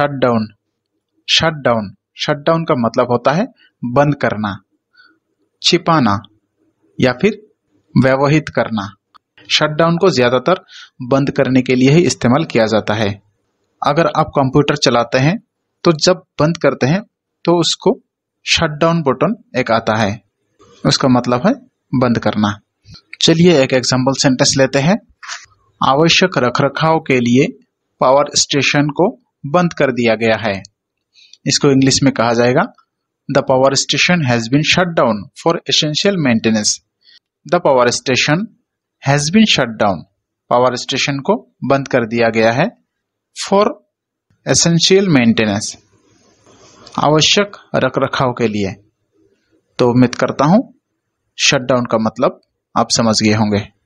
shut down shut down shut down का मतलब होता है बंद करना छिपाना या फिर व्यवहित करना शटडाउन को ज़्यादातर बंद करने के लिए ही इस्तेमाल किया जाता है अगर आप कंप्यूटर चलाते हैं तो जब बंद करते हैं तो उसको शटडाउन बटन एक आता है उसका मतलब है बंद करना चलिए एक एग्जाम्पल सेंटेंस लेते हैं आवश्यक रखरखाव के लिए पावर स्टेशन को बंद कर दिया गया है इसको इंग्लिश में कहा जाएगा the power station has been shut down for essential maintenance the power station has been shut down power station को बंद कर दिया गया है फॉर एसेंशियल मेंटेनेंस आवश्यक रख रखाव के लिए तो उम्मीद करता हूं शटडाउन का मतलब आप समझ गए होंगे